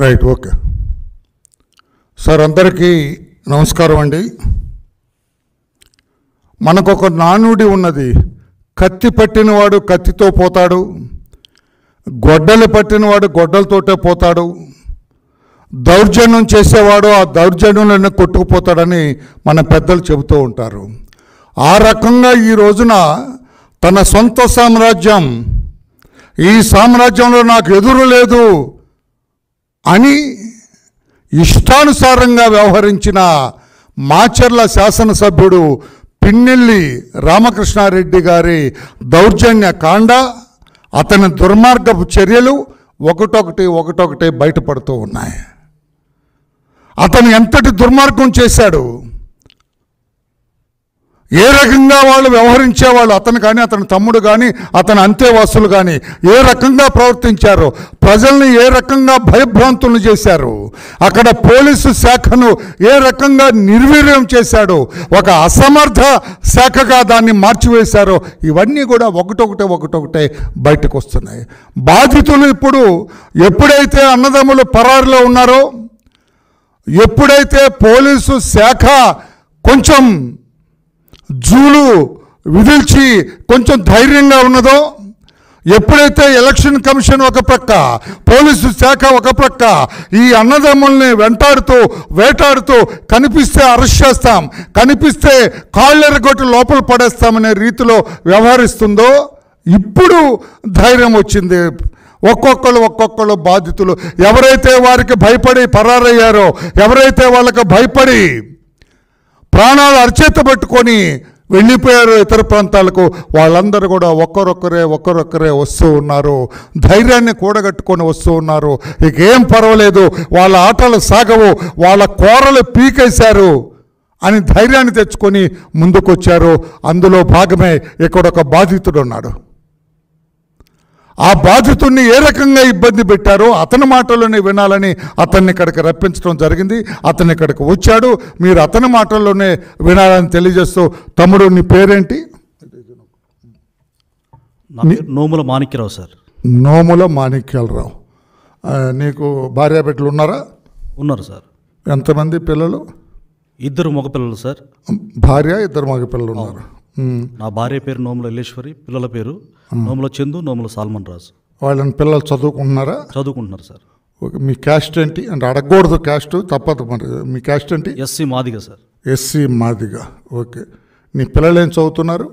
Right okay sir అందరికీ నమస్కారం అండి మనకు ఒక నానుడి ఉన్నది కత్తి పట్టినవాడు కత్తితో పోతాడు గొడ్డలు పట్టినవాడు గొడ్డలతోటే పోతాడు దౌర్జన్యం చేసేవాడు ఆ దౌర్జన్యంలోనే కొట్టుకుపోతాడని మన పెద్దలు చెబుతూ ఉంటారు ఆ రకంగా ఈ రోజున తన సొంత సామ్రాజ్యం ఈ సామ్రాజ్యంలో నాకు ఎదురు లేదు అని ఇష్టానుసారంగా వ్యవహరించిన మాచర్ల శాసనసభ్యుడు పిన్నెల్లి రామకృష్ణారెడ్డి గారి దౌర్జన్య కాండ అతని దుర్మార్గపు చర్యలు ఒకటొకటి ఒకటొకటి బయటపడుతూ ఉన్నాయి అతను ఎంతటి దుర్మార్గం చేశాడు ఏ రకంగా వాళ్ళు వ్యవహరించేవాళ్ళు అతను కానీ అతని తమ్ముడు కానీ అతని అంతేవాసులు కానీ ఏ రకంగా ప్రవర్తించారు ప్రజల్ని ఏ రకంగా భయభ్రాంతులను చేశారు అక్కడ పోలీసు శాఖను ఏ రకంగా నిర్వీర్యం చేశాడు ఒక అసమర్థ శాఖగా దాన్ని మార్చివేశారు ఇవన్నీ కూడా ఒకటొకటే ఒకటొకటే బయటకు వస్తున్నాయి బాధితులు ఇప్పుడు ఎప్పుడైతే అన్నదమ్ములు పరారిలో ఉన్నారో ఎప్పుడైతే పోలీసు శాఖ కొంచెం జూలు విధిల్చి కొంచెం ధైర్యంగా ఉన్నదో ఎప్పుడైతే ఎలక్షన్ కమిషన్ ఒక ప్రక్క పోలీసు శాఖ ఒక ప్రక్క ఈ అన్నదమ్ముల్ని వెంటాడుతూ వేటాడుతూ కనిపిస్తే అరెస్ట్ చేస్తాం కనిపిస్తే కాళ్ళెరగొట్టి లోపల పడేస్తామనే రీతిలో వ్యవహరిస్తుందో ఇప్పుడు ధైర్యం వచ్చింది ఒక్కొక్కరు ఒక్కొక్కరు బాధితులు ఎవరైతే వారికి భయపడి పరారయ్యారో ఎవరైతే వాళ్ళకి భయపడి ప్రాణాలు అరిచేత పట్టుకొని వెళ్ళిపోయారు ఇతర ప్రాంతాలకు వాళ్ళందరూ కూడా ఒక్కరొక్కరే ఒక్కరొక్కరే వస్తూ ఉన్నారు ధైర్యాన్ని కూడగట్టుకొని వస్తూ ఉన్నారు ఇకేం పర్వాలేదు వాళ్ళ ఆటలు సాగవు వాళ్ళ కూరలు పీకేశారు అని ధైర్యాన్ని తెచ్చుకొని ముందుకొచ్చారు అందులో భాగమే ఇక్కడ ఒక బాధితుడు ఉన్నాడు ఆ బాధితుడిని ఏ రకంగా ఇబ్బంది పెట్టారో అతని మాటల్లోనే వినాలని అతన్ని ఇక్కడికి రప్పించడం జరిగింది అతని ఇక్కడికి వచ్చాడు మీరు అతని మాటల్లోనే వినాలని తెలియజేస్తూ తమ్ముడు నీ పేరేంటి నోముల మాణిక్యరావు సార్ నోముల మాణిక్యాలరావు నీకు భార్య బిడ్డలు ఉన్నారా ఉన్నారు సార్ ఎంతమంది పిల్లలు ఇద్దరు మగపిల్లలు సార్ భార్య ఇద్దరు మగపిల్లలు ఉన్నారు Hmm. నా భార్య పేరు నోముల ఇల్లేశ్వరి పిల్లల పేరు hmm. నోముల చందు నోముల సాల్మన్ రాజు వాళ్ళని పిల్లలు చదువుకుంటున్నారా చదువుకుంటున్నారు సార్ ఓకే మీ క్యాస్ట్ ఏంటి అంటే అడగకూడదు క్యాస్ట్ తప్పదు మరి మీ క్యాస్ట్ ఏంటి SC Madiga sir SC Madiga okay నీ పిల్లలు ఏం చదువుతున్నారు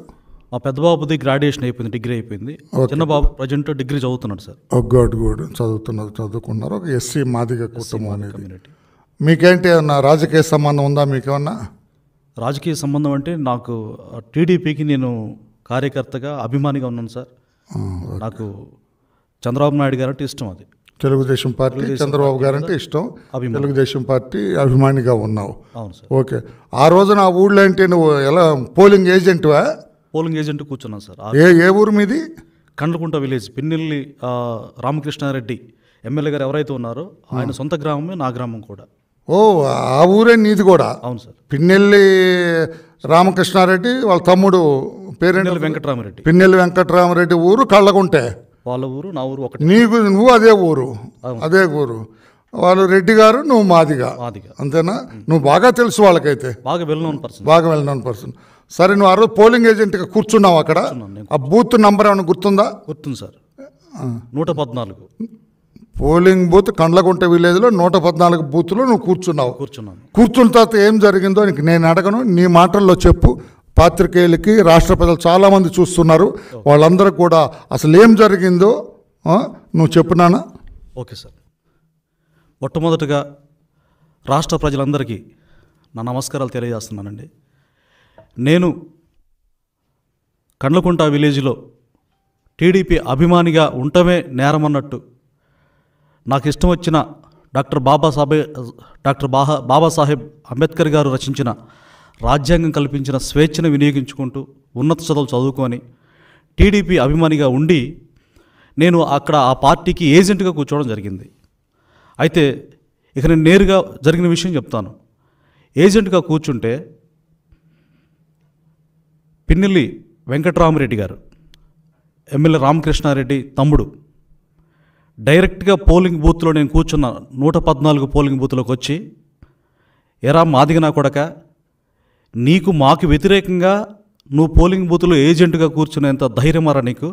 మా పెద్ద బాబుది గ్రాడ్యుయేషన్ అయిపోయింది డిగ్రీ అయిపోయింది చిన్న బాబు ప్రజెంట్ డిగ్రీ చదువుతున్నాడు సార్ గుడ్ గుడ్ చదువుతున్నారు చదువుకున్నారు ఒక ఎస్సీ మాదిగ కుటుంబం అనేది మీకేంటి ఏమన్నా రాజకీయ సంబంధం ఉందా మీకేమన్నా రాజకీయ సంబంధం అంటే నాకు టీడీపీకి నేను కార్యకర్తగా అభిమానిగా ఉన్నాను సార్ నాకు చంద్రబాబు నాయుడు గారు అంటే ఇష్టం అది తెలుగుదేశం పార్టీ చంద్రబాబు గారు అంటే ఇష్టం తెలుగుదేశం పార్టీ అభిమానిగా ఉన్నావు ఓకే ఆ రోజు నా ఊళ్ళో అంటే నువ్వు ఎలా పోలింగ్ ఏజెంట్వా పోలింగ్ ఏజెంట్ కూర్చున్నాను సార్ ఏ ఏ ఊరు మీది కండ్లకుంట విలేజ్ పిన్నెల్లి రామకృష్ణారెడ్డి ఎమ్మెల్యే గారు ఎవరైతే ఉన్నారో ఆయన సొంత గ్రామమే నా గ్రామం కూడా ఓ ఆ ఊరే నీది కూడా అవును సార్ పిన్నెల్లి రామకృష్ణారెడ్డి వాళ్ళ తమ్ముడు పేరెంట్ వెంకటరామరెడ్డి పిన్నెల్లి వెంకటరామరెడ్డి ఊరు కళ్ళగుంటే వాళ్ళ ఊరు నా ఊరు ఒకటి నీకు నువ్వు అదే ఊరు అదే ఊరు వాళ్ళు రెడ్డి గారు నువ్వు మాదిగా అంతేనా నువ్వు బాగా తెలుసు వాళ్ళకైతే బాగా వెల్ నోన్ పర్సన్ బాగా వెల్ నోన్ పర్సన్ సరే నువ్వు ఆ రోజు పోలింగ్ ఏజెంట్గా కూర్చున్నావు అక్కడ ఆ బూత్ నంబర్ ఏమైనా గుర్తుందా గుర్తుంది సార్ నూట పద్నాలుగు పోలింగ్ బూత్ కండ్లగుంట విలేజ్లో నూట పద్నాలుగు లో నువ్వు కూర్చున్నావు కూర్చున్నాను కూర్చున్న తర్వాత ఏం జరిగిందో నేను అడగను నీ మాటల్లో చెప్పు పాత్రికేయులకి రాష్ట్ర ప్రజలు చాలామంది చూస్తున్నారు వాళ్ళందరూ కూడా అసలు ఏం జరిగిందో నువ్వు చెప్పున్నానా ఓకే సార్ మొట్టమొదటగా రాష్ట్ర ప్రజలందరికీ నా నమస్కారాలు తెలియజేస్తున్నానండి నేను కండ్లకుంట విలేజ్లో టీడీపీ అభిమానిగా ఉండమే నేరమన్నట్టు నాకు ఇష్టం వచ్చిన డాక్టర్ బాబాసాహెబ్ డాక్టర్ బాహా బాబాసాహెబ్ అంబేద్కర్ గారు రచించిన రాజ్యాంగం కల్పించిన స్వేచ్ఛను వినియోగించుకుంటూ ఉన్నత చదువులు చదువుకొని టీడీపీ అభిమానిగా ఉండి నేను అక్కడ ఆ పార్టీకి ఏజెంట్గా కూర్చోవడం జరిగింది అయితే ఇక నేను నేరుగా జరిగిన విషయం చెప్తాను ఏజెంట్గా కూర్చుంటే పిన్నెల్లి వెంకట్రామరెడ్డి గారు ఎమ్మెల్యే రామకృష్ణారెడ్డి తమ్ముడు డైరెక్ట్గా పోలింగ్ బూత్లో నేను కూర్చున్న నూట పద్నాలుగు పోలింగ్ బూత్లోకి వచ్చి ఎరా మాదిగ నా కొడక నీకు మాకు వ్యతిరేకంగా నువ్వు పోలింగ్ బూత్లో ఏజెంట్గా కూర్చునేంత ధైర్యమరా నీకు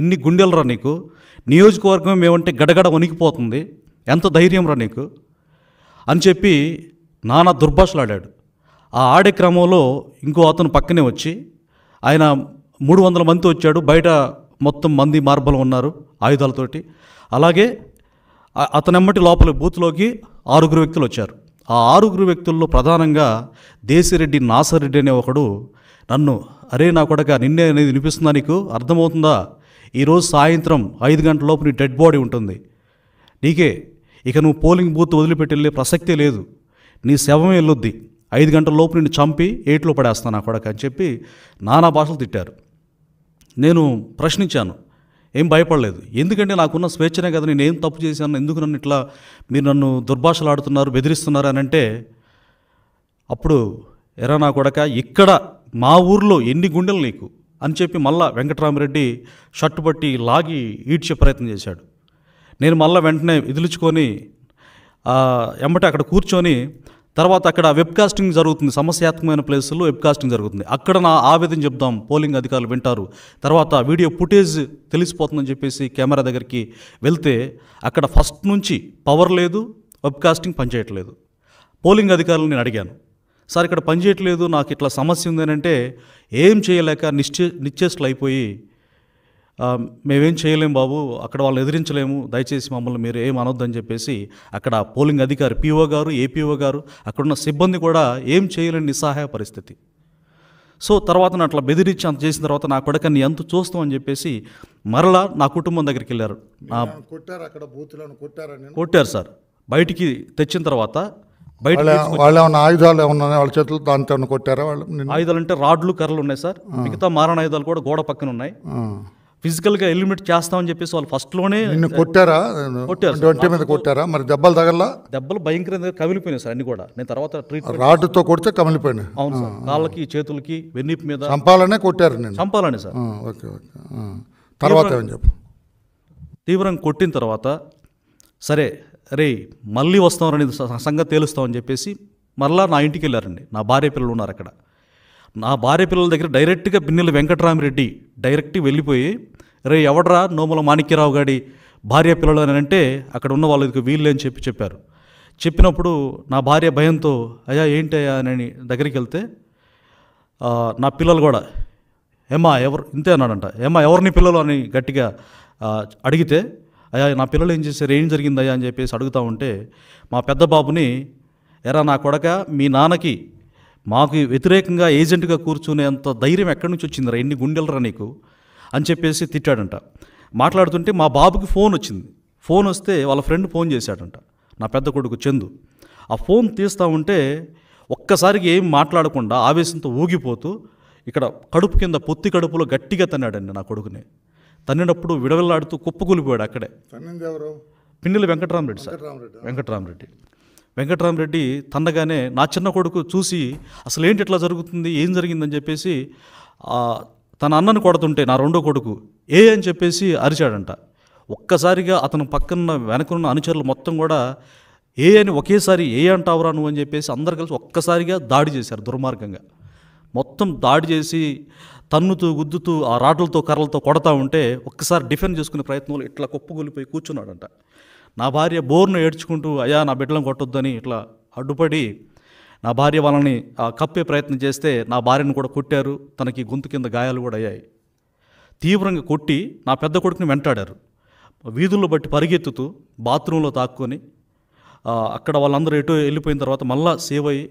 ఎన్ని గుండెలరా నీకు నియోజకవర్గం ఏమంటే గడగడ వణికిపోతుంది ఎంత ధైర్యం రా నీకు అని చెప్పి నానా దుర్భాషలాడాడు ఆ ఆడే క్రమంలో ఇంకో అతను పక్కనే వచ్చి ఆయన మూడు వందల మంది వచ్చాడు బయట మొత్తం మంది మార్బలు ఉన్నారు ఆయుధాలతోటి అలాగే అతనెమ్మటి లోపల బూత్లోకి ఆరుగురు వ్యక్తులు వచ్చారు ఆ ఆరుగురు వ్యక్తుల్లో ప్రధానంగా దేశిరెడ్డి నాసరెడ్డి అనే ఒకడు నన్ను అరే నా కొడక నిన్నే అనేది వినిపిస్తుందా నీకు అర్థమవుతుందా ఈరోజు సాయంత్రం ఐదు గంటల లోపు నీ డెడ్ బాడీ ఉంటుంది నీకే ఇక నువ్వు పోలింగ్ బూత్ వదిలిపెట్టి వెళ్ళే ప్రసక్తే లేదు నీ శవం వెళ్ళొద్ది ఐదు గంటల లోపు నిన్ను చంపి ఏట్లో పడేస్తాను నా కొడక అని చెప్పి నానా భాషలు తిట్టారు నేను ప్రశ్నించాను ఏం భయపడలేదు ఎందుకంటే నాకున్న స్వేచ్ఛనే కదా నేను ఏం తప్పు చేశాను ఎందుకు నన్ను ఇట్లా మీరు నన్ను దుర్భాషలాడుతున్నారు బెదిరిస్తున్నారు అని అంటే అప్పుడు ఎరా నా కొడక ఇక్కడ మా ఊర్లో ఎన్ని గుండెలు నీకు అని చెప్పి మళ్ళా వెంకటరామరెడ్డి షర్టు పట్టి లాగి ఈడ్చే ప్రయత్నం చేశాడు నేను మళ్ళీ వెంటనే విదిలుచుకొని ఎంబటి అక్కడ కూర్చొని తర్వాత అక్కడ వెబ్కాస్టింగ్ జరుగుతుంది సమస్యాత్మకమైన ప్లేసుల్లో వెబ్కాస్టింగ్ జరుగుతుంది అక్కడ నా ఆవేదన చెప్దాం పోలింగ్ అధికారులు వింటారు తర్వాత వీడియో ఫుటేజ్ తెలిసిపోతుందని చెప్పేసి కెమెరా దగ్గరికి వెళ్తే అక్కడ ఫస్ట్ నుంచి పవర్ లేదు వెబ్కాస్టింగ్ పనిచేయట్లేదు పోలింగ్ అధికారులు నేను అడిగాను సార్ ఇక్కడ పనిచేయట్లేదు నాకు ఇట్లా సమస్య ఉందేనంటే అంటే ఏం చేయలేక నిశ్చే నిశ్చేష్టలు అయిపోయి మేమేం చేయలేము బాబు అక్కడ వాళ్ళు ఎదిరించలేము దయచేసి మమ్మల్ని మీరు ఏం అనొద్దని చెప్పేసి అక్కడ పోలింగ్ అధికారి పీఓ గారు ఏపీఓ గారు అక్కడున్న సిబ్బంది కూడా ఏం చేయలేని నిస్సహాయ పరిస్థితి సో తర్వాత నేను అట్లా బెదిరించి అంత చేసిన తర్వాత నా కొడుకని ఎంత చూస్తాం అని చెప్పేసి మరలా నా కుటుంబం దగ్గరికి వెళ్ళారు కొట్టారు అక్కడ కొట్టారని కొట్టారు సార్ బయటికి తెచ్చిన తర్వాత బయట ఆయుధాలు వాళ్ళ చేతులు దాంతో కొట్టారా వాళ్ళు ఆయుధాలు అంటే రాడ్లు కర్రలు ఉన్నాయి సార్ మిగతా మారణ ఆయుధాలు కూడా గోడ పక్కన ఉన్నాయి ఫిజికల్గా ఎలిమినేట్ చేస్తామని చెప్పేసి వాళ్ళు ఫస్ట్లోనే నిన్ను కొట్టారా కొట్టారు మీద కొట్టారా మరి దెబ్బలు తగల దెబ్బలు భయంకరంగా కమిలిపోయినాయి సార్ అన్ని కూడా నేను తర్వాత ట్రీట్మెంట్ రాడ్తో కొడితే కమిలిపోయినాయి అవును సార్ కాళ్ళకి చేతులకి వెన్నీపు మీద చంపాలనే కొట్టారు నేను చంపాలని సార్ ఓకే ఓకే తర్వాత ఏమని చెప్పు తీవ్రంగా కొట్టిన తర్వాత సరే రే మళ్ళీ వస్తాం అనేది సంగతి తేలుస్తామని చెప్పేసి మరలా నా ఇంటికి వెళ్ళారండి నా భార్య పిల్లలు ఉన్నారు అక్కడ నా భార్య పిల్లల దగ్గర డైరెక్ట్గా పిన్నెల వెంకటరామిరెడ్డి డైరెక్ట్గా వెళ్ళిపోయి రే ఎవడరా నోముల మాణిక్యరావు గాడి భార్య పిల్లలు అని అంటే అక్కడ ఉన్న వాళ్ళకి వీళ్ళే అని చెప్పి చెప్పారు చెప్పినప్పుడు నా భార్య భయంతో అయ్యా ఏంటి అయ్యా అని దగ్గరికి వెళ్తే నా పిల్లలు కూడా ఏమా ఎవరు ఇంతే అన్నాడంట ఏమా ఎవరిని పిల్లలు అని గట్టిగా అడిగితే అయ్యా నా పిల్లలు ఏం చేశారు ఏం జరిగిందయ్యా అని చెప్పేసి అడుగుతా ఉంటే మా పెద్ద బాబుని ఎరా నా కొడక మీ నాన్నకి మాకు వ్యతిరేకంగా ఏజెంట్గా కూర్చునేంత ధైర్యం ఎక్కడి నుంచి వచ్చిందిరా ఎన్ని గుండెలరా నీకు అని చెప్పేసి తిట్టాడంట మాట్లాడుతుంటే మా బాబుకి ఫోన్ వచ్చింది ఫోన్ వస్తే వాళ్ళ ఫ్రెండ్ ఫోన్ చేశాడంట నా పెద్ద కొడుకు చందు ఆ ఫోన్ తీస్తూ ఉంటే ఒక్కసారికి ఏం మాట్లాడకుండా ఆవేశంతో ఊగిపోతూ ఇక్కడ కడుపు కింద పొత్తి కడుపులో గట్టిగా తన్నాడండి నా కొడుకుని తన్నినప్పుడు విడవలాడుతూ కుప్పకూలిపోయాడు అక్కడే పిన్నెల వెంకటరామరెడ్డి సార్ వెంకటరామరెడ్డి వెంకటరామరెడ్డి తన్నగానే నా చిన్న కొడుకు చూసి అసలు ఏంటి ఇట్లా జరుగుతుంది ఏం జరిగిందని చెప్పేసి తన అన్నను కొడుతుంటే నా రెండో కొడుకు ఏ అని చెప్పేసి అరిచాడంట ఒక్కసారిగా అతను పక్కన వెనకనున్న అనుచరులు మొత్తం కూడా ఏ అని ఒకేసారి ఏ అంటావురా నువ్వు అని చెప్పేసి అందరు కలిసి ఒక్కసారిగా దాడి చేశారు దుర్మార్గంగా మొత్తం దాడి చేసి తన్నుతూ గుద్దుతూ ఆ రాడ్లతో కర్రలతో కొడతా ఉంటే ఒక్కసారి డిఫెండ్ చేసుకునే ప్రయత్నంలో ఇట్లా కుప్పగొలిపోయి కూర్చున్నాడంట నా భార్య బోర్ను ఏడ్చుకుంటూ అయ్యా నా బిడ్డలను కొట్టొద్దని ఇట్లా అడ్డుపడి నా భార్య వాళ్ళని కప్పే ప్రయత్నం చేస్తే నా భార్యను కూడా కొట్టారు తనకి గొంతు కింద గాయాలు కూడా అయ్యాయి తీవ్రంగా కొట్టి నా పెద్ద కొడుకుని వెంటాడారు వీధుల్లో బట్టి పరిగెత్తుతూ బాత్రూంలో తాక్కుని అక్కడ వాళ్ళందరూ ఎటు వెళ్ళిపోయిన తర్వాత మళ్ళా సేవ్ అయ్యి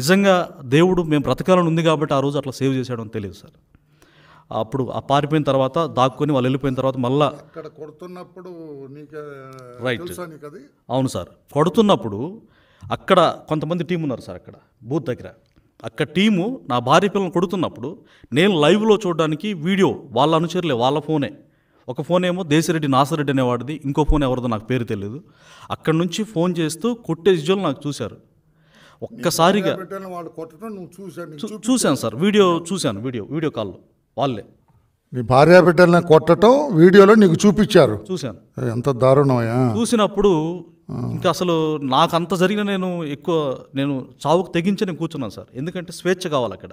నిజంగా దేవుడు మేము బ్రతకాలని ఉంది కాబట్టి ఆ రోజు అట్లా సేవ్ చేశాడని తెలియదు సార్ అప్పుడు ఆ పారిపోయిన తర్వాత దాక్కుని వాళ్ళు వెళ్ళిపోయిన తర్వాత మళ్ళా అక్కడ కొడుతున్నప్పుడు నీకు రైట్ అవును సార్ కొడుతున్నప్పుడు అక్కడ కొంతమంది టీం ఉన్నారు సార్ అక్కడ బూత్ దగ్గర అక్కడ టీము నా భార్య పిల్లలు కొడుతున్నప్పుడు నేను లైవ్లో చూడడానికి వీడియో వాళ్ళ అనుచరులే వాళ్ళ ఫోనే ఒక ఫోన్ ఏమో దేశిరెడ్డి నాసరెడ్డి అనేవాడిది ఇంకో ఫోన్ ఎవరిదో నాకు పేరు తెలియదు అక్కడ నుంచి ఫోన్ చేస్తూ కొట్టే విజువల్ నాకు చూశారు ఒక్కసారిగా చూశాను సార్ వీడియో చూశాను వీడియో వీడియో కాల్లో వాళ్ళే నీ భార్య బిడ్డల్ని కొట్టడం వీడియోలో నీకు చూపించారు చూశాను ఎంత దారుణమయ్యా చూసినప్పుడు ఇంకా అసలు నాకు అంత జరిగిన నేను ఎక్కువ నేను చావుకు తెగించి నేను కూర్చున్నాను సార్ ఎందుకంటే స్వేచ్ఛ కావాలి అక్కడ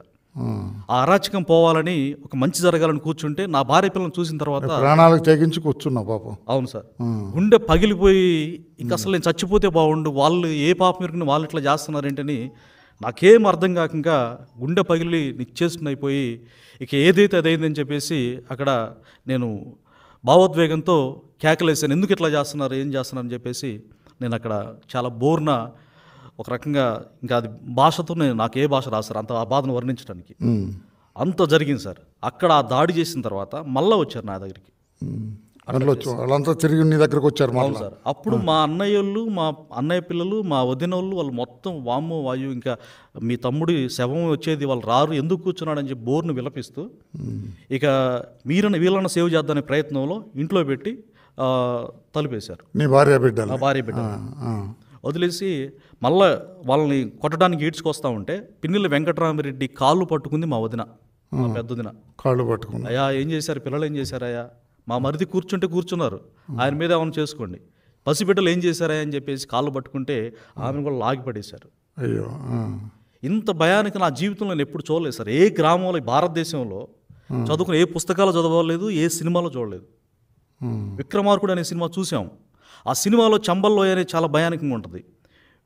ఆ అరాచకం పోవాలని ఒక మంచి జరగాలని కూర్చుంటే నా భార్య పిల్లలు చూసిన తర్వాత ప్రాణాలకు తెగించి కూర్చున్నా పాపం అవును సార్ గుండె పగిలిపోయి ఇంకా అసలు నేను చచ్చిపోతే బాగుండు వాళ్ళు ఏ పాప మీరు వాళ్ళు ఇట్లా చేస్తున్నారేంటని నాకేం అర్థం కాకుండా గుండె పగిలి నిశ్చేసుకునైపోయి ఇక ఏదైతే అదైందని చెప్పేసి అక్కడ నేను భావోద్వేగంతో కేకలేసాను ఎందుకు ఇట్లా చేస్తున్నారు ఏం చేస్తున్నారని అని చెప్పేసి నేను అక్కడ చాలా బోర్న ఒక రకంగా ఇంకా అది భాషతో నేను నాకు ఏ భాష రాశారు అంత ఆ బాధను వర్ణించడానికి అంత జరిగింది సార్ అక్కడ ఆ దాడి చేసిన తర్వాత మళ్ళీ వచ్చారు నా దగ్గరికి వాళ్ళంతా తిరిగి నీ దగ్గరకు వచ్చారు సార్ అప్పుడు మా అన్నయ్యళ్ళు మా అన్నయ్య పిల్లలు మా వదిన వాళ్ళు వాళ్ళు మొత్తం వామో వాయు ఇంకా మీ తమ్ముడి శవం వచ్చేది వాళ్ళు రారు ఎందుకు కూర్చున్నాడు అని చెప్పి బోర్ను విలపిస్తూ ఇక మీరని వీళ్ళని సేవ్ చేద్దానే ప్రయత్నంలో ఇంట్లో పెట్టి తలిపేశారు నీ భార్య బిడ్డ భార్య బిడ్డ వదిలేసి మళ్ళా వాళ్ళని కొట్టడానికి ఈడ్చుకొస్తా ఉంటే పిన్నిల వెంకటరామరెడ్డి కాళ్ళు పట్టుకుంది మా వదిన పెద్ద పెద్దదిన కాళ్ళు పట్టుకుంది అయ్యా ఏం చేశారు పిల్లలు ఏం అయ్యా మా మరిది కూర్చుంటే కూర్చున్నారు ఆయన మీద ఏమైనా చేసుకోండి పసిబిడ్డలు ఏం చేశారా అని చెప్పేసి కాళ్ళు పట్టుకుంటే ఆమెను కూడా లాగి పడేశారు అయ్యో ఇంత భయానికి నా జీవితంలో నేను ఎప్పుడు చూడలేదు సార్ ఏ గ్రామంలో భారతదేశంలో చదువుకుని ఏ పుస్తకాలు చదవలేదు ఏ సినిమాలో చూడలేదు విక్రమార్కుడు అనే సినిమా చూసాం ఆ సినిమాలో చంబల్లోయ చాలా భయానకంగా ఉంటుంది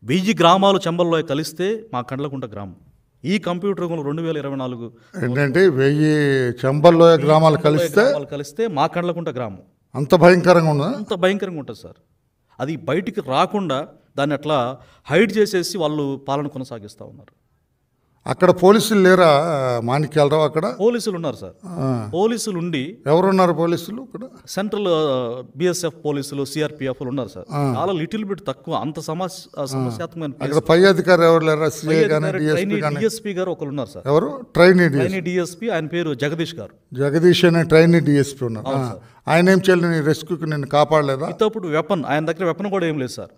వెయ్యి గ్రామాలు చంబల్లోయ కలిస్తే మా కండ్లకుంట గ్రామం ఈ కంప్యూటర్ యుగంలో రెండు వేల ఇరవై నాలుగు ఏంటంటే వెయ్యి చెంబల్లో గ్రామాలు కలిస్తే కలిస్తే మా కండ్లకుంట గ్రామం అంత భయంకరంగా ఉండదు అంత భయంకరంగా ఉంటుంది సార్ అది బయటికి రాకుండా దాన్ని అట్లా హైడ్ చేసేసి వాళ్ళు పాలన కొనసాగిస్తూ ఉన్నారు అక్కడ పోలీసులు లేరా మాణిక్యాలరావు అక్కడ పోలీసులు ఉన్నారు సార్ పోలీసులు ఉండి ఎవరున్నారు పోలీసులు ఇక్కడ సెంట్రల్ బిఎస్ఎఫ్ పోలీసులు సిఆర్పిఎఫ్ ఉన్నారు సార్ చాలా లిటిల్ బిట్ తక్కువ అంత సమస్యాత్మకమైన అక్కడ పై అధికారులు ఎవరు లేరా సిఐ గారు ఒకరు ఉన్నారు సార్ ఎవరు ట్రైనీ డిఎస్పి ఆయన పేరు జగదీష్ గారు జగదీష్ అనే ట్రైనీ డిఎస్పీ ఉన్నారు ఆయన ఏం చేయలేదు నేను రెస్క్యూకి నేను కాపాడలేదా ఇంతప్పుడు వెపన్ ఆయన దగ్గర వెపన్ కూడా ఏం లేదు సార్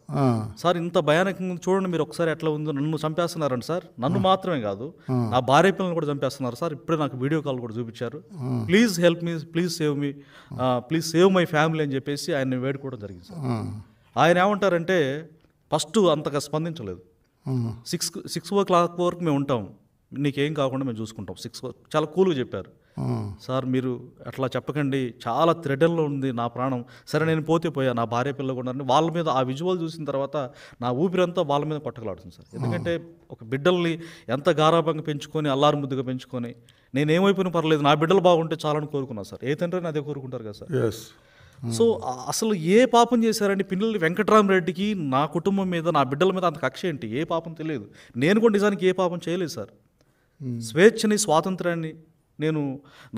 సార్ ఇంత భయానకంగా చూడండి మీరు ఒకసారి ఎట్లా ఉందో నన్ను చంపేస్తున్నారండి సార్ నన్ను మాత్రమే కాదు నా భార్య పిల్లలు కూడా చంపేస్తున్నారు సార్ ఇప్పుడే నాకు వీడియో కాల్ కూడా చూపించారు please help me please save me please save my family అని చెప్పేసి ఆయన వేడుకోవడం జరిగింది సార్ ఆయన ఏమంటారంటే ఫస్ట్ అంతగా స్పందించలేదు సిక్స్ సిక్స్ ఓ క్లాక్ వరకు మేము ఉంటాం నీకేం కాకుండా మేము చూసుకుంటాం సిక్స్ చాలా కూల్గా చెప్పారు సార్ మీరు అట్లా చెప్పకండి చాలా త్రెడల్లో ఉంది నా ప్రాణం సరే నేను పోతే పోయా నా భార్య పిల్ల కూడా వాళ్ళ మీద ఆ విజువల్ చూసిన తర్వాత నా ఊపిరంతా వాళ్ళ మీద పట్టుకలాడుతుంది సార్ ఎందుకంటే ఒక బిడ్డల్ని ఎంత గారాభంగా పెంచుకొని అల్లారు ముద్దుగా పెంచుకొని నేనేమైపోయినా పర్లేదు నా బిడ్డలు బాగుంటే చాలని కోరుకున్నా సార్ ఏ తండ్రి అదే కోరుకుంటారు కదా సార్ సో అసలు ఏ పాపం చేశారండి పిల్లలు వెంకటరామరెడ్డికి నా కుటుంబం మీద నా బిడ్డల మీద అంత కక్ష ఏంటి ఏ పాపం తెలియదు నేను కూడా నిజానికి ఏ పాపం చేయలేదు సార్ స్వేచ్ఛని స్వాతంత్రాన్ని నేను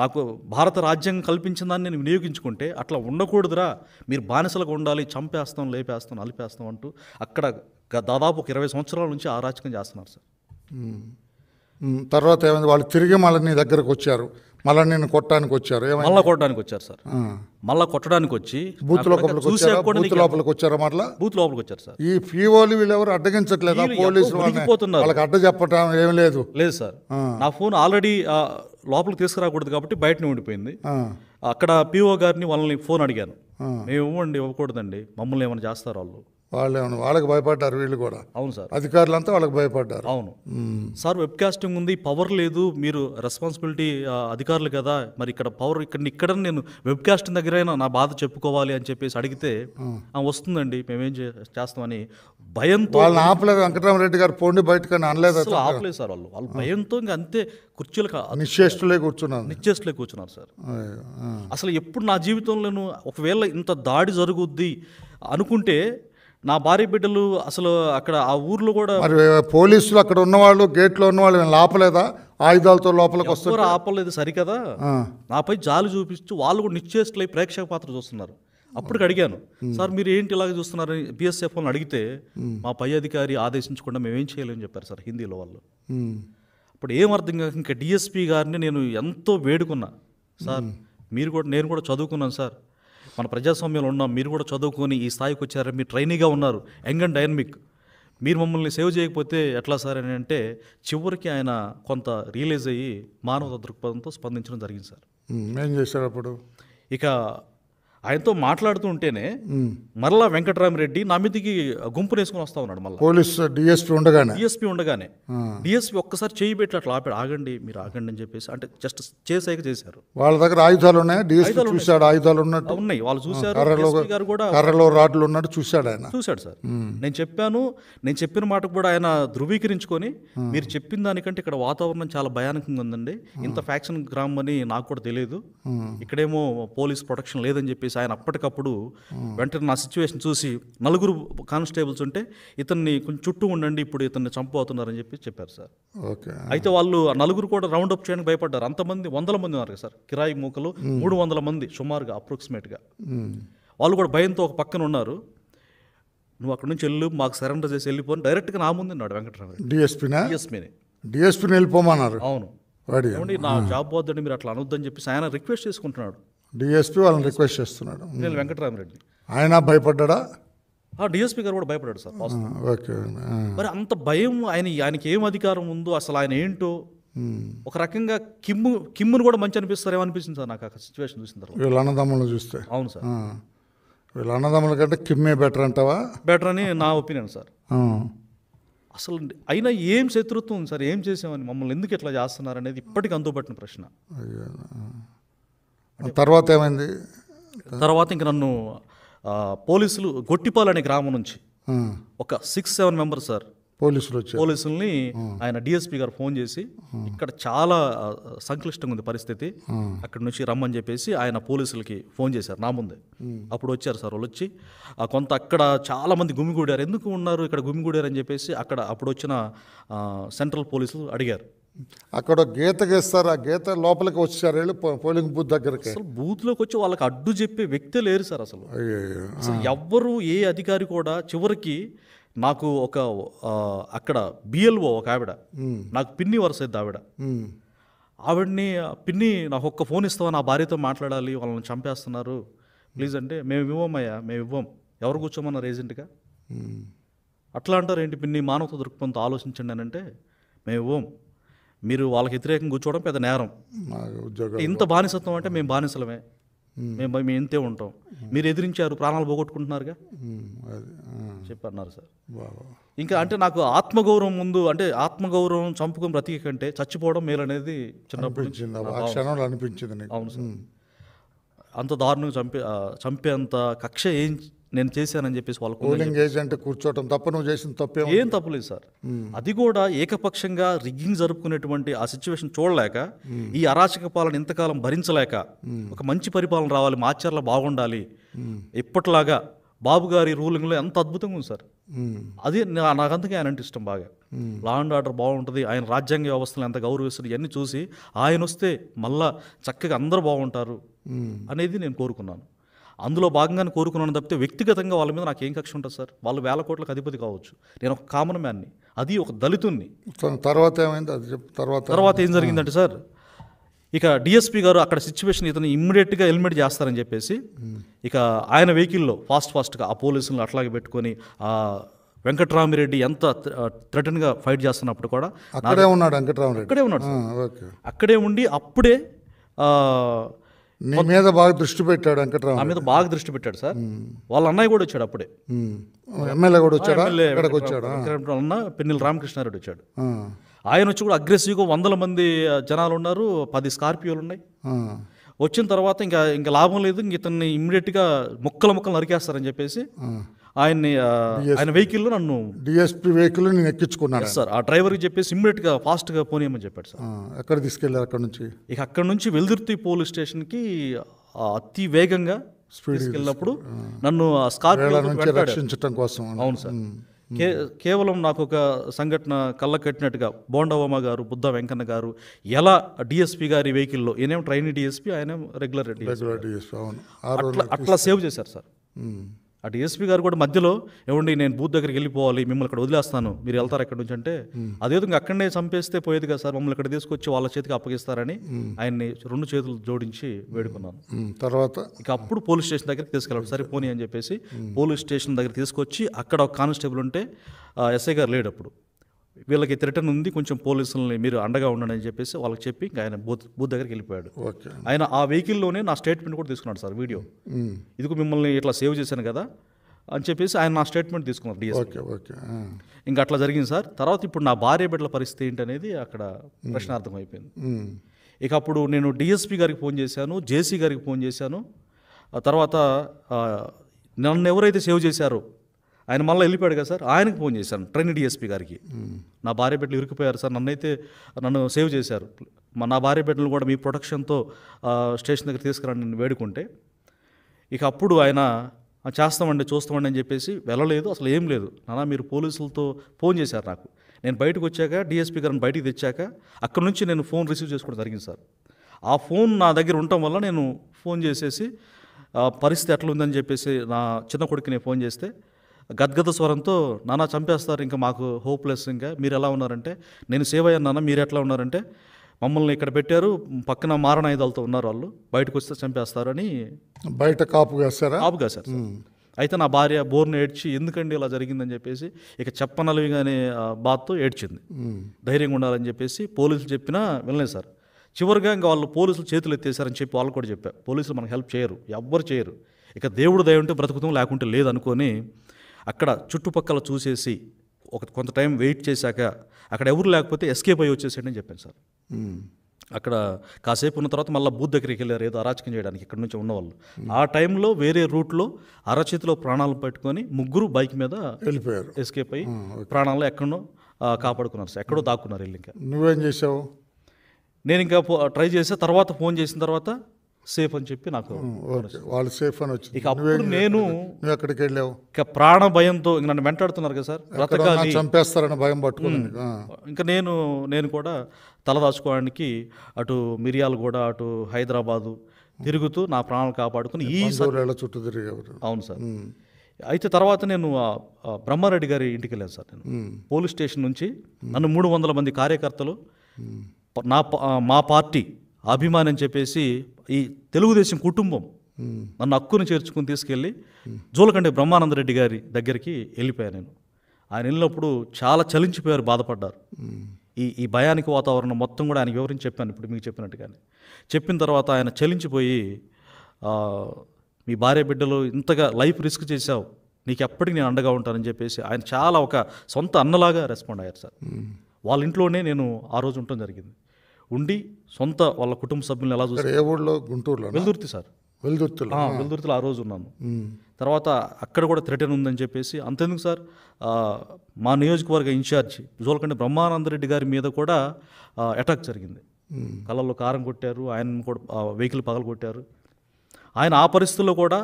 నాకు భారత రాజ్యాంగం కల్పించిన దాన్ని నేను వినియోగించుకుంటే అట్లా ఉండకూడదురా మీరు బానిసలుగా ఉండాలి చంపేస్తాం లేపేస్తాం అలిపేస్తాం అంటూ అక్కడ దాదాపు ఒక ఇరవై సంవత్సరాల నుంచి ఆరాచకం చేస్తున్నారు సార్ తర్వాత ఏమైంది వాళ్ళు తిరిగి మళ్ళీ నీ దగ్గరకు వచ్చారు మళ్ళీ నేను కొట్టడానికి వచ్చారు మళ్ళీ కొట్టడానికి వచ్చారు సార్ మళ్ళీ కొట్టడానికి వచ్చి బూత్ లోపలికి వచ్చారు బూత్ లోపలికి వచ్చారు బూత్ లోపలికి వచ్చారు సార్ ఈ ఫీవోలు వీళ్ళు ఎవరు అడ్డగించట్లేదు పోలీసులు వాళ్ళకి అడ్డ చెప్పడం ఏం లేదు లేదు సార్ నా ఫోన్ ఆల్రెడీ లోపలికి తీసుకురాకూడదు కాబట్టి బయటనే ఉండిపోయింది అక్కడ పిఓ గారిని వాళ్ళని ఫోన్ అడిగాను మేము ఇవ్వండి ఇవ్వకూడదండి మమ్మల్ని ఏమైనా చేస్తారు వాళ్ళు వాళ్ళు వాళ్ళకి భయపడ్డారు వీళ్ళు కూడా అవును సార్ అధికారులంతా వాళ్ళకి భయపడ్డారు అవును సార్ వెబ్ కాస్టింగ్ ఉంది పవర్ లేదు మీరు రెస్పాన్సిబిలిటీ అధికారులు కదా మరి ఇక్కడ పవర్ ఇక్కడ ఇక్కడ నేను వెబ్ కాస్టింగ్ దగ్గరైనా నా బాధ చెప్పుకోవాలి అని చెప్పేసి అడిగితే వస్తుందండి మేమేం చేస్తామని భయంతో వాళ్ళని ఆపలేదు వెంకటరామరెడ్డి గారు పోండి బయటకు అనలేదు అసలు ఆపలేదు సార్ వాళ్ళు వాళ్ళు భయంతో ఇంకా అంతే కుర్చీలకు నిశ్చేష్టలే కూర్చున్నారు నిశ్చేష్టలే కూర్చున్నారు సార్ అసలు ఎప్పుడు నా జీవితంలో ఒకవేళ ఇంత దాడి జరుగుద్ది అనుకుంటే నా భార్య బిడ్డలు అసలు అక్కడ ఆ ఊర్లో కూడా మరి పోలీసులు అక్కడ ఉన్నవాళ్ళు గేట్లో ఉన్నవాళ్ళు నేను ఆపలేదా ఆయుధాలతో లోపలికి వస్తారు ఆపలేదు సరికదా నాపై జాలి చూపిస్తూ వాళ్ళు కూడా నిశ్చేస్తులై ప్రేక్షక పాత్ర చూస్తున్నారు అప్పుడు అడిగాను సార్ మీరు ఏంటి ఇలాగ చూస్తున్నారని బిఎస్ఎఫ్ అని అడిగితే మా పై అధికారి ఆదేశించకుండా మేమేం చేయలేమని చెప్పారు సార్ హిందీలో వాళ్ళు అప్పుడు ఏమర్థం కాదు కాక ఇంకా డిఎస్పీ గారిని నేను ఎంతో వేడుకున్నా సార్ మీరు కూడా నేను కూడా చదువుకున్నాను సార్ మన ప్రజాస్వామ్యంలో ఉన్నాం మీరు కూడా చదువుకొని ఈ స్థాయికి వచ్చారు మీరు ట్రైనీగా ఉన్నారు యంగ్ అండ్ డైనమిక్ మీరు మమ్మల్ని సేవ్ చేయకపోతే ఎట్లా సార్ అని అంటే చివరికి ఆయన కొంత రియలైజ్ అయ్యి మానవత దృక్పథంతో స్పందించడం జరిగింది సార్ ఏం చేశారు అప్పుడు ఇక ఆయనతో మాట్లాడుతూ ఉంటేనే మరలా వెంకటరామరెడ్డి నా మీదకి గుంపు వేసుకుని వస్తా ఉన్నాడు మళ్ళీ పోలీస్ డిఎస్పీ ఉండగానే డిఎస్పీ ఉండగానే డిఎస్పీ ఒక్కసారి చేయి పెట్టి అట్లా ఆపాడు ఆగండి మీరు ఆగండి అని చెప్పేసి అంటే జస్ట్ చేసాక చేశారు వాళ్ళ దగ్గర ఆయుధాలు ఉన్నాయి డిఎస్పీ చూశాడు ఆయుధాలు ఉన్నట్టు ఉన్నాయి వాళ్ళు చూశారు గారు కూడా కర్రలో రాడ్లు ఉన్నట్టు చూశాడు ఆయన చూశాడు సార్ నేను చెప్పాను నేను చెప్పిన మాట కూడా ఆయన ధృవీకరించుకొని మీరు చెప్పిన దానికంటే ఇక్కడ వాతావరణం చాలా భయానకంగా ఉందండి ఇంత ఫ్యాక్షన్ గ్రామం అని నాకు కూడా తెలియదు ఇక్కడేమో పోలీస్ ప్రొటెక్షన్ లేదని చెప్పేసి చెప్పేసి ఆయన అప్పటికప్పుడు వెంటనే నా సిచ్యువేషన్ చూసి నలుగురు కానిస్టేబుల్స్ ఉంటే ఇతన్ని కొంచెం చుట్టూ ఉండండి ఇప్పుడు ఇతన్ని చంపబోతున్నారని చెప్పి చెప్పారు సార్ ఓకే అయితే వాళ్ళు నలుగురు కూడా రౌండ్ అప్ చేయడానికి భయపడ్డారు అంతమంది వందల మంది ఉన్నారు సార్ కిరాయి మూకలు మూడు వందల మంది సుమారుగా అప్రాక్సిమేట్గా వాళ్ళు కూడా భయంతో ఒక పక్కన ఉన్నారు నువ్వు అక్కడ నుంచి వెళ్ళు మాకు సరెండర్ చేసి వెళ్ళిపోయి డైరెక్ట్గా నా ముందు ఉన్నాడు వెంకటరామరెడ్డి డిఎస్పీనా డిఎస్పీని డిఎస్పీని వెళ్ళిపోమన్నారు అవును నా జాబ్ వద్దండి మీరు అట్లా అనొద్దని చెప్పి ఆయన రిక్వెస్ట్ చేసుకుంటున్నాడు డిఎస్పీ వాళ్ళని రిక్వెస్ట్ చేస్తున్నాడు నేను వెంకటరామరెడ్డి ఆయన భయపడ్డా డిఎస్పీ గారు కూడా భయపడ్డాడు సార్ ఓకే మరి అంత భయం ఆయన ఆయనకి ఏం అధికారం ఉందో అసలు ఆయన ఏంటో hmm. ఒక రకంగా కిమ్ము కిమ్మును కూడా మంచి అనిపిస్తారేమో ఏమనిపిస్తుంది సార్ నాకు ఆ సిచ్యువేషన్ చూసిన తర్వాత వీళ్ళ అన్నదమ్ములను చూస్తే అవును సార్ వీళ్ళ అన్నదమ్ముల కంటే కిమ్మే బెటర్ అంటావా బెటర్ అని నా ఒపీనియన్ సార్ అసలు అయినా ఏం శత్రుత్వం సార్ ఏం చేసామని మమ్మల్ని ఎందుకు ఇట్లా చేస్తున్నారు అనేది ఇప్పటికీ అందుబాటున ప్రశ్న తర్వాత ఏమైంది తర్వాత ఇంక నన్ను పోలీసులు గొట్టిపాలు అనే గ్రామం నుంచి ఒక సిక్స్ సెవెన్ మెంబర్స్ సార్ పోలీసులు వచ్చి పోలీసుల్ని ఆయన డిఎస్పీ గారు ఫోన్ చేసి ఇక్కడ చాలా సంక్లిష్టంగా ఉంది పరిస్థితి అక్కడ నుంచి రమ్మని చెప్పేసి ఆయన పోలీసులకి ఫోన్ చేశారు నా ముందే అప్పుడు వచ్చారు సార్ వాళ్ళు వచ్చి కొంత అక్కడ చాలా మంది గుమిగూడారు ఎందుకు ఉన్నారు ఇక్కడ గుమిగూడారు అని చెప్పేసి అక్కడ అప్పుడు వచ్చిన సెంట్రల్ పోలీసులు అడిగారు అక్కడ గీత గీస్తారు ఆ గీత లోపలికి వచ్చారు వెళ్ళి పోలింగ్ బూత్ దగ్గరికి అసలు బూత్లోకి వచ్చి వాళ్ళకి అడ్డు చెప్పే వ్యక్తే లేరు సార్ అసలు ఎవ్వరు ఏ అధికారి కూడా చివరికి నాకు ఒక అక్కడ బిఎల్ఓ ఒక ఆవిడ నాకు పిన్ని వరసైద్ది ఆవిడ ఆవిడ్ని పిన్ని నాకు ఒక్క ఫోన్ ఇస్తావా నా భార్యతో మాట్లాడాలి వాళ్ళని చంపేస్తున్నారు ప్లీజ్ అంటే మేము ఇవ్వమయ్యా మేము ఇవ్వం ఎవరు కూర్చోమన్నారు ఏజెంట్గా అట్లా అంటారు ఏంటి పిన్ని మానవత దృక్పథంతో ఆలోచించండి అని అంటే మేము ఇవ్వం మీరు వాళ్ళకి వ్యతిరేకంగా కూర్చోవడం పెద్ద నేరం ఇంత బానిసత్వం అంటే మేము బానిసలమే మేము మేము ఇంతే ఉంటాం మీరు ఎదిరించారు ప్రాణాలు పోగొట్టుకుంటున్నారుగా చెప్పన్నారు సార్ ఇంకా అంటే నాకు ఆత్మగౌరవం ముందు అంటే ఆత్మగౌరవం చంపుకుని బ్రతికి కంటే చచ్చిపోవడం మేలు అనేది చిన్నప్పుడు అనిపించింది అవును సార్ అంత దారుణంగా చంపే చంపేంత కక్ష ఏం నేను చేశానని చెప్పేసి వాళ్ళు పోలింగ్ ఏజెంట్ కూర్చోవడం తప్ప నువ్వు చేసిన తప్పే ఏం తప్పలేదు సార్ hmm. అది కూడా ఏకపక్షంగా రిగ్గింగ్ జరుపుకునేటువంటి ఆ సిచ్యువేషన్ చూడలేక hmm. ఈ అరాచక పాలన ఇంతకాలం భరించలేక hmm. ఒక మంచి పరిపాలన రావాలి మాచర్ల బాగుండాలి ఇప్పట్లాగా బాబు గారి రూలింగ్లో ఎంత అద్భుతంగా ఉంది సార్ అది నాకంతగా ఆయన అంటే ఇష్టం బాగా లా అండ్ ఆర్డర్ బాగుంటుంది ఆయన రాజ్యాంగ వ్యవస్థలు ఎంత గౌరవిస్తుంది ఇవన్నీ చూసి ఆయన వస్తే మళ్ళా చక్కగా అందరూ బాగుంటారు అనేది నేను కోరుకున్నాను అందులో భాగంగానే కోరుకున్నాను తప్పితే వ్యక్తిగతంగా వాళ్ళ మీద నాకు ఏం కక్ష ఉంటుంది సార్ వాళ్ళు వేల కోట్లకు అధిపతి కావచ్చు నేను ఒక కామన్ మ్యాన్ని అది ఒక దళితుణ్ణి తర్వాత ఏమైంది అది తర్వాత తర్వాత ఏం జరిగిందంటే సార్ ఇక డిఎస్పీ గారు అక్కడ సిచ్యువేషన్ ఇతను ఇమ్మీడియట్గా హెల్మెట్ చేస్తారని చెప్పేసి ఇక ఆయన వెహికల్లో ఫాస్ట్ ఫాస్ట్గా ఆ పోలీసులను అట్లాగే పెట్టుకొని వెంకట్రామిరెడ్డి ఎంత థ్రెటన్గా ఫైట్ చేస్తున్నప్పుడు కూడా అక్కడే ఉన్నాడు అక్కడే ఉన్నాడు అక్కడే ఉండి అప్పుడే నీ మీద బాగా దృష్టి పెట్టాడు వెంకట్రావు నా మీద బాగా దృష్టి పెట్టాడు సార్ వాళ్ళ అన్నయ్య కూడా వచ్చాడు అప్పుడే ఎమ్మెల్యే కూడా వచ్చాడు అన్న పిన్నెల రామకృష్ణారెడ్డి వచ్చాడు ఆయన వచ్చి కూడా అగ్రెసివ్గా వందల మంది జనాలు ఉన్నారు పది స్కార్పియోలు ఉన్నాయి వచ్చిన తర్వాత ఇంకా ఇంకా లాభం లేదు ఇంక ఇతన్ని ఇమ్మీడియట్గా ముక్కల ముక్కలు నరికేస్తారని చెప్పేసి ఆయన్ని ఆయన వెహికల్లో నన్ను డిఎస్పీ వెహికల్ నేను ఎక్కించుకున్నాను సార్ ఆ డ్రైవర్కి చెప్పేసి ఇమ్మీడియట్గా ఫాస్ట్గా పోనీయమని చెప్పాడు సార్ ఎక్కడ తీసుకెళ్ళారు అక్కడ నుంచి ఇక అక్కడ నుంచి వెల్దుర్తి పోలీస్ స్టేషన్కి అతి వేగంగా తీసుకెళ్ళినప్పుడు నన్ను స్కార్పియో రక్షించడం కోసం అవును సార్ కేవలం నాకు ఒక సంఘటన కళ్ళ కట్టినట్టుగా బోండవమ్మ గారు బుద్ధ వెంకన్న గారు ఎలా డిఎస్పీ గారి వెహికల్లో ఈయనేం ట్రైనింగ్ డిఎస్పీ ఆయన రెగ్యులర్ డిఎస్పీ అట్లా సేవ్ చేశారు సార్ అటు ఏసీపీ గారు కూడా మధ్యలో ఏమండి నేను బూత్ దగ్గరికి వెళ్ళిపోవాలి మిమ్మల్ని అక్కడ వదిలేస్తాను మీరు వెళ్తారు అక్కడ నుంచి అంటే అదే విధంగా అక్కడనే చంపేస్తే పోయేది కదా సార్ మమ్మల్ని ఇక్కడ తీసుకొచ్చి వాళ్ళ చేతికి అప్పగిస్తారని ఆయన్ని రెండు చేతులు జోడించి వేడుకున్నాను తర్వాత ఇక అప్పుడు పోలీస్ స్టేషన్ దగ్గరికి తీసుకెళ్ళాడు సరే పోనీ అని చెప్పేసి పోలీస్ స్టేషన్ దగ్గర తీసుకొచ్చి అక్కడ ఒక కానిస్టేబుల్ ఉంటే ఎస్ఐ గారు లేడప్పుడు వీళ్ళకి రిటర్న్ ఉంది కొంచెం పోలీసులని మీరు అండగా ఉండండి అని చెప్పేసి వాళ్ళకి చెప్పి ఆయన బూత్ బూత్ దగ్గరికి వెళ్ళిపోయాడు ఆయన ఆ వెహికల్లోనే నా స్టేట్మెంట్ కూడా తీసుకున్నాడు సార్ వీడియో ఇదిగో మిమ్మల్ని ఇట్లా సేవ్ చేశాను కదా అని చెప్పేసి ఆయన నా స్టేట్మెంట్ తీసుకున్నారు డిఎస్పీ ఇంకా అట్లా జరిగింది సార్ తర్వాత ఇప్పుడు నా భార్య బిడ్డల పరిస్థితి ఏంటనేది అక్కడ ప్రశ్నార్థం అయిపోయింది ఇక అప్పుడు నేను డిఎస్పి గారికి ఫోన్ చేశాను జేసీ గారికి ఫోన్ చేశాను తర్వాత నన్ను ఎవరైతే సేవ్ చేశారో ఆయన మళ్ళీ వెళ్ళిపోయాడు కదా సార్ ఆయనకు ఫోన్ చేశాను ట్రైన్ డిఎస్పీ గారికి నా భార్య బిడ్డలు ఇరుక్కుపోయారు సార్ నన్నైతే నన్ను సేవ్ చేశారు మా నా భార్య బిడ్డలు కూడా మీ ప్రొటెక్షన్తో స్టేషన్ దగ్గర తీసుకురండి నేను వేడుకుంటే ఇక అప్పుడు ఆయన చేస్తామండి చూస్తామండి అని చెప్పేసి వెళ్ళలేదు అసలు ఏం లేదు నానా మీరు పోలీసులతో ఫోన్ చేశారు నాకు నేను బయటకు వచ్చాక డిఎస్పీ గారిని బయటికి తెచ్చాక అక్కడ నుంచి నేను ఫోన్ రిసీవ్ చేసుకోవడం జరిగింది సార్ ఆ ఫోన్ నా దగ్గర ఉండటం వల్ల నేను ఫోన్ చేసేసి పరిస్థితి ఎట్లా ఉందని చెప్పేసి నా చిన్న కొడుకు నేను ఫోన్ చేస్తే గద్గద స్వరంతో నానా చంపేస్తారు ఇంకా మాకు హోప్లెస్ ఇంకా మీరు ఎలా ఉన్నారంటే నేను సేవ్ అయ్యాను మీరు ఎట్లా ఉన్నారంటే మమ్మల్ని ఇక్కడ పెట్టారు పక్కన మారణాయుధాలతో ఉన్నారు వాళ్ళు బయటకు వస్తే చంపేస్తారని బయట కాపు కాసారా కాపు కాసారు అయితే నా భార్య బోర్ను ఏడ్చి ఎందుకండి ఇలా జరిగిందని చెప్పేసి ఇక చెప్పనలివిగానే బాత్తో ఏడ్చింది ధైర్యంగా ఉండాలని చెప్పేసి పోలీసులు చెప్పినా వినలేదు సార్ చివరిగా ఇంకా వాళ్ళు పోలీసులు చేతులు ఎత్తేసారని చెప్పి వాళ్ళు కూడా చెప్పారు పోలీసులు మనకు హెల్ప్ చేయరు ఎవ్వరు చేయరు ఇక దేవుడు దయ ఉంటే బ్రతుకుతాం లేకుంటే లేదనుకొని అక్కడ చుట్టుపక్కల చూసేసి ఒక కొంత టైం వెయిట్ చేశాక అక్కడ ఎవరు లేకపోతే ఎస్కేప్ అయ్యి వచ్చేసేయండి అని చెప్పాను సార్ అక్కడ కాసేపు ఉన్న తర్వాత మళ్ళీ బూత్ దగ్గరికి వెళ్ళారు ఏదో అరాచకం చేయడానికి ఇక్కడ నుంచి ఉన్నవాళ్ళు ఆ టైంలో వేరే రూట్లో అరచేతిలో ప్రాణాలు పట్టుకొని ముగ్గురు బైక్ మీద వెళ్ళిపోయారు ఎస్కేప్ అయ్యి ప్రాణాలు ఎక్కడో కాపాడుకున్నారు సార్ ఎక్కడో దాక్కున్నారు వెళ్ళి ఇంకా నువ్వేం చేసావు నేను ఇంకా ట్రై చేసా తర్వాత ఫోన్ చేసిన తర్వాత సేఫ్ అని చెప్పి నాకు వాళ్ళు సేఫ్ అని వచ్చింది ఇక అప్పుడు నేను ఎక్కడికి వెళ్ళావు ఇక ప్రాణ భయంతో ఇంక నన్ను వెంటాడుతున్నారు కదా సార్ బ్రతకాలి చంపేస్తారని భయం పట్టుకుని ఇంకా నేను నేను కూడా తలదాచుకోవడానికి అటు మిరియాలు కూడా అటు హైదరాబాదు తిరుగుతూ నా ప్రాణాలు కాపాడుకుని ఈ చుట్టూ తిరిగేవారు అవును సార్ అయితే తర్వాత నేను బ్రహ్మారెడ్డి గారి ఇంటికి వెళ్ళాను సార్ నేను పోలీస్ స్టేషన్ నుంచి నన్ను మూడు వందల మంది కార్యకర్తలు నా మా పార్టీ అభిమానం చెప్పేసి ఈ తెలుగుదేశం కుటుంబం నన్ను హక్కును చేర్చుకుని తీసుకెళ్ళి జోలకండి బ్రహ్మానందరెడ్డి గారి దగ్గరికి వెళ్ళిపోయాను నేను ఆయన వెళ్ళినప్పుడు చాలా చలించిపోయారు బాధపడ్డారు ఈ ఈ భయానికి వాతావరణం మొత్తం కూడా ఆయన వివరించి చెప్పాను ఇప్పుడు మీకు చెప్పినట్టుగానే చెప్పిన తర్వాత ఆయన చలించిపోయి మీ భార్య బిడ్డలు ఇంతగా లైఫ్ రిస్క్ చేశావు నీకు ఎప్పటికీ నేను అండగా ఉంటానని చెప్పేసి ఆయన చాలా ఒక సొంత అన్నలాగా రెస్పాండ్ అయ్యారు సార్ వాళ్ళ ఇంట్లోనే నేను ఆ రోజు ఉండటం జరిగింది ఉండి సొంత వాళ్ళ కుటుంబ సభ్యులను ఎలా చూస్తారు ఏ ఊళ్ళో గుంటూరులో వెల్దుర్తి సార్ వెల్దుర్తిలో వెల్దుర్తిలో ఆ రోజు ఉన్నాను తర్వాత అక్కడ కూడా థ్రెటన్ ఉందని చెప్పేసి అంతెందుకు సార్ మా నియోజకవర్గ ఇన్ఛార్జ్ జోలకండి బ్రహ్మానందరెడ్డి గారి మీద కూడా అటాక్ జరిగింది కళ్ళల్లో కారం కొట్టారు ఆయన కూడా వెహికల్ పగలు కొట్టారు ఆయన ఆ పరిస్థితుల్లో కూడా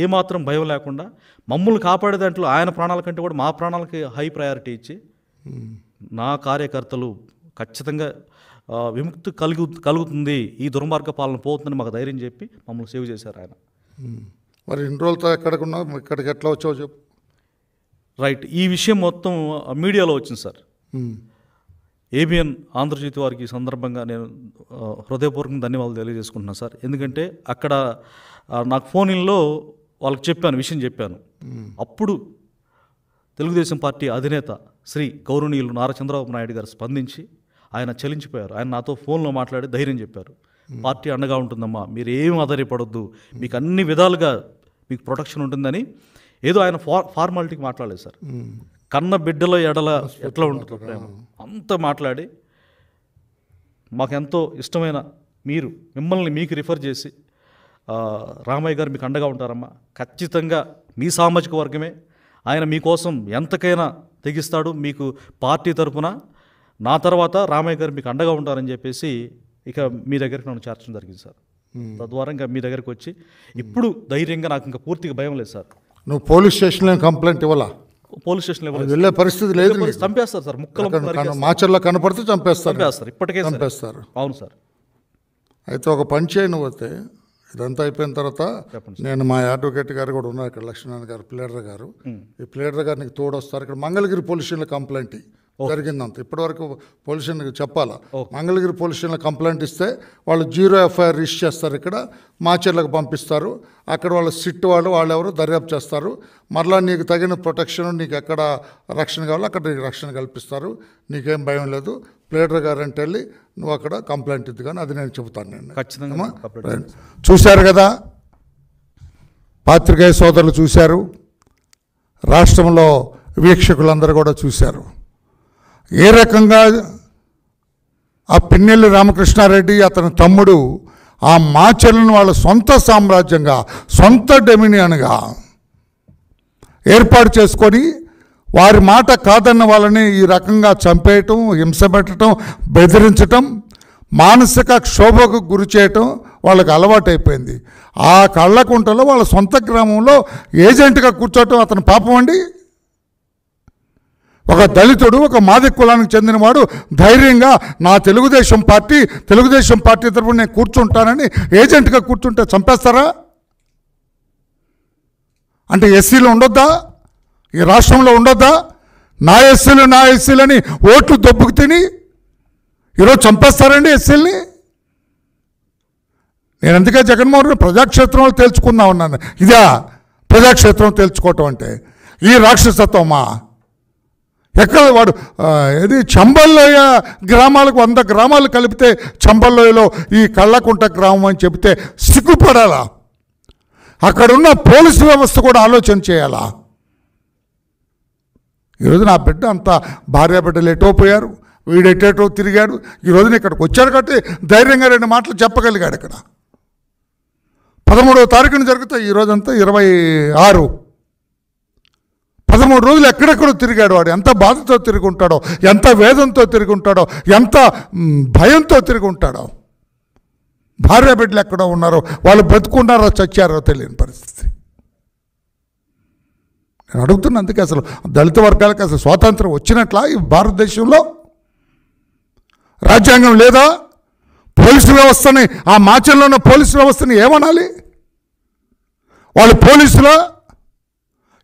ఏమాత్రం భయం లేకుండా మమ్మల్ని కాపాడే దాంట్లో ఆయన ప్రాణాల కంటే కూడా మా ప్రాణాలకి హై ప్రయారిటీ ఇచ్చి నా కార్యకర్తలు ఖచ్చితంగా విముక్తి కలుగు కలుగుతుంది ఈ దుర్మార్గ పాలన పోతుందని మాకు ధైర్యం చెప్పి మమ్మల్ని సేవ్ చేశారు ఆయన మరి ఎన్ని రోజులతో ఎక్కడికి ఇక్కడికి ఎట్లా వచ్చావు చెప్పు రైట్ ఈ విషయం మొత్తం మీడియాలో వచ్చింది సార్ ఏబిఎన్ ఆంధ్రజ్యోతి వారికి సందర్భంగా నేను హృదయపూర్వకంగా ధన్యవాదాలు తెలియజేసుకుంటున్నాను సార్ ఎందుకంటే అక్కడ నాకు ఫోన్ ఇన్లో వాళ్ళకి చెప్పాను విషయం చెప్పాను అప్పుడు తెలుగుదేశం పార్టీ అధినేత శ్రీ గౌరవనీయులు నారా చంద్రబాబు నాయుడు గారు స్పందించి ఆయన చలించిపోయారు ఆయన నాతో ఫోన్లో మాట్లాడి ధైర్యం చెప్పారు పార్టీ అండగా ఉంటుందమ్మా మీరు ఏం ఆధారపడొద్దు మీకు అన్ని విధాలుగా మీకు ప్రొటెక్షన్ ఉంటుందని ఏదో ఆయన ఫార్ ఫార్మాలిటీకి మాట్లాడలేదు సార్ కన్న బిడ్డల ఎడల ఎట్లా ఉంటుంది ప్రేమ అంత మాట్లాడి మాకెంతో ఇష్టమైన మీరు మిమ్మల్ని మీకు రిఫర్ చేసి రామయ్య గారు మీకు అండగా ఉంటారమ్మా ఖచ్చితంగా మీ సామాజిక వర్గమే ఆయన మీకోసం ఎంతకైనా తెగిస్తాడు మీకు పార్టీ తరఫున నా తర్వాత రామయ్య గారు మీకు అండగా ఉంటారని చెప్పేసి ఇక మీ దగ్గరికి నన్ను చేర్చడం జరిగింది సార్ తద్వారా ఇంకా మీ దగ్గరికి వచ్చి ఇప్పుడు ధైర్యంగా నాకు ఇంకా పూర్తిగా భయం లేదు సార్ నువ్వు పోలీస్ స్టేషన్లో కంప్లైంట్ ఇవ్వాలా పోలీస్ స్టేషన్ వెళ్ళే పరిస్థితి లేదు చంపేస్తారు సార్ ముక్కలు మాచర్లో కనపడితే చంపేస్తారు చంపేస్తారు ఇప్పటికే చంపేస్తారు అవును సార్ అయితే ఒక పని చేయను పోతే ఇదంతా అయిపోయిన తర్వాత నేను మా అడ్వకేట్ గారు కూడా ఉన్నారు ఇక్కడ లక్ష్మీనారాయణ గారు ప్లేడర్ గారు ఈ ప్లేడర్ గారు నీకు తోడొస్తారు ఇక్కడ మంగళగిరి పోలీస్ స్టేషన్లో కంప్లైంట్ జరిగిందంత ఇప్పటివరకు పోలీసులకు చెప్పాలా మంగళగిరి పొల్యూషన్లో కంప్లైంట్ ఇస్తే వాళ్ళు జీరో ఎఫ్ఐఆర్ రిజిస్ చేస్తారు ఇక్కడ మాచర్లకు పంపిస్తారు అక్కడ వాళ్ళ సిట్ వాళ్ళు వాళ్ళు ఎవరు దర్యాప్తు చేస్తారు మరలా నీకు తగిన ప్రొటెక్షన్ నీకు ఎక్కడ రక్షణ కావాలో అక్కడ నీకు రక్షణ కల్పిస్తారు నీకేం భయం లేదు ప్లేడర్ గారు అంటే వెళ్ళి నువ్వు అక్కడ కంప్లైంట్ ఇద్దు కానీ అది నేను చెబుతాను నేను ఖచ్చితంగా చూశారు కదా పాత్రికేయ సోదరులు చూశారు రాష్ట్రంలో వీక్షకులందరూ కూడా చూశారు ఏ రకంగా ఆ పిన్నెల్లి రామకృష్ణారెడ్డి అతని తమ్ముడు ఆ మాచర్లను వాళ్ళ సొంత సామ్రాజ్యంగా సొంత డెమినియన్గా ఏర్పాటు చేసుకొని వారి మాట కాదన్న వాళ్ళని ఈ రకంగా చంపేయటం హింస పెట్టడం బెదిరించటం మానసిక క్షోభకు గురి చేయటం వాళ్ళకి అలవాటైపోయింది ఆ కళ్ళకుంటలో వాళ్ళ సొంత గ్రామంలో ఏజెంట్గా కూర్చోవటం అతని పాపం అండి ఒక దళితుడు ఒక మాది కులానికి చెందినవాడు ధైర్యంగా నా తెలుగుదేశం పార్టీ తెలుగుదేశం పార్టీ తరఫున నేను కూర్చుంటానని ఏజెంట్గా కూర్చుంటే చంపేస్తారా అంటే ఎస్సీలు ఉండొద్దా ఈ రాష్ట్రంలో ఉండొద్దా నా ఎస్సీలు నా ఎస్సీలని ఓట్లు దొబ్బుకు తిని ఈరోజు చంపేస్తారండి ఎస్సీలని నేను అందుకే జగన్మోహన్ రెడ్డి ప్రజాక్షేత్రంలో తేల్చుకుందాం ఉన్నాను ఇదా ప్రజాక్షేత్రం తేల్చుకోవటం అంటే ఈ రాక్షసత్వమా ఎక్కడ వాడు ఏది చంబల్లోయ గ్రామాలకు వంద గ్రామాలు కలిపితే చంబల్లోయలో ఈ కళ్ళకుంట గ్రామం అని చెబితే సిగ్గుపడాలా అక్కడున్న పోలీసు వ్యవస్థ కూడా ఆలోచన చేయాలా ఈరోజు నా బిడ్డ అంతా భార్య బిడ్డలు ఎటో పోయారు వీడు ఎటేటో తిరిగాడు ఈరోజున ఇక్కడికి వచ్చాడు కాబట్టి ధైర్యంగా రెండు మాటలు చెప్పగలిగాడు ఇక్కడ పదమూడవ తారీఖున జరిగితే ఈరోజంతా ఇరవై ఆరు పదమూడు రోజులు ఎక్కడెక్కడో తిరిగాడు వాడు ఎంత బాధతో తిరుగుంటాడో ఎంత వేదంతో తిరుగుంటాడో ఎంత భయంతో తిరుగుంటాడో భార్య బిడ్డలు ఎక్కడో ఉన్నారో వాళ్ళు బ్రతుకున్నారో చచ్చారో తెలియని పరిస్థితి నేను అడుగుతున్నా అందుకే అసలు దళిత వర్గాలకు అసలు స్వాతంత్రం వచ్చినట్లా ఈ భారతదేశంలో రాజ్యాంగం లేదా పోలీసు వ్యవస్థని ఆ మాచంలో ఉన్న పోలీసు వ్యవస్థని ఏమనాలి వాళ్ళు పోలీసులో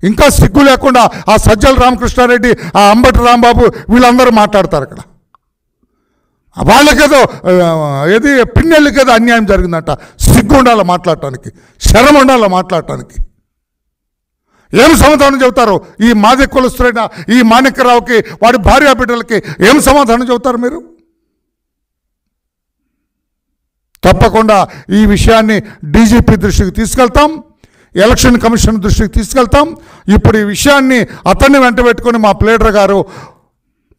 ఇంకా సిగ్గు లేకుండా ఆ సజ్జల రామకృష్ణారెడ్డి ఆ అంబటి రాంబాబు వీళ్ళందరూ మాట్లాడతారు అక్కడ వాళ్ళకేదో ఏది పిన్నెళ్ళకేదో అన్యాయం జరిగిందంట సిగ్గు ఉండాలి మాట్లాడటానికి శరం ఉండాలి మాట్లాడటానికి ఏం సమాధానం చెబుతారు ఈ మాది కులస్తుడైన ఈ మాణిక్యరావుకి వాడి భార్యా బిడ్డలకి ఏం సమాధానం చెబుతారు మీరు తప్పకుండా ఈ విషయాన్ని డీజీపీ దృష్టికి తీసుకెళ్తాం ఎలక్షన్ కమిషన్ దృష్టికి తీసుకెళ్తాం ఇప్పుడు ఈ విషయాన్ని అతన్ని వెంట పెట్టుకొని మా ప్లేడర్ గారు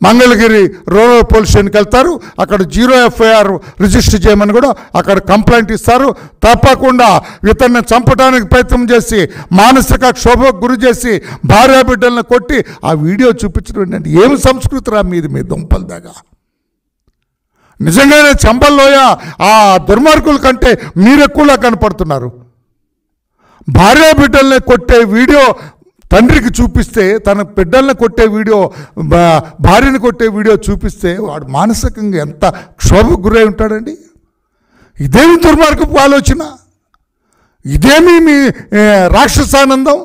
మంగళగిరి రూరల్ పోలీస్ స్టేషన్కి వెళ్తారు అక్కడ జీరో ఎఫ్ఐఆర్ రిజిస్టర్ చేయమని కూడా అక్కడ కంప్లైంట్ ఇస్తారు తప్పకుండా ఇతన్ని చంపడానికి ప్రయత్నం చేసి మానసిక క్షోభకు గురి చేసి భార్యా బిడ్డలను కొట్టి ఆ వీడియో చూపించడం ఏంటి ఏమి సంస్కృతి రా మీది మీ దుంపల దాకా నిజంగానే చంపల్లోయ ఆ దుర్మార్గుల కంటే మీరు ఎక్కువలా కనపడుతున్నారు భార్య బిడ్డల్ని కొట్టే వీడియో తండ్రికి చూపిస్తే తన బిడ్డల్ని కొట్టే వీడియో భార్యని కొట్టే వీడియో చూపిస్తే వాడు మానసికంగా ఎంత క్షోభకు గురై ఉంటాడండి ఇదేమి దుర్మార్గపు ఆలోచన ఇదేమి మీ రాక్షసానందం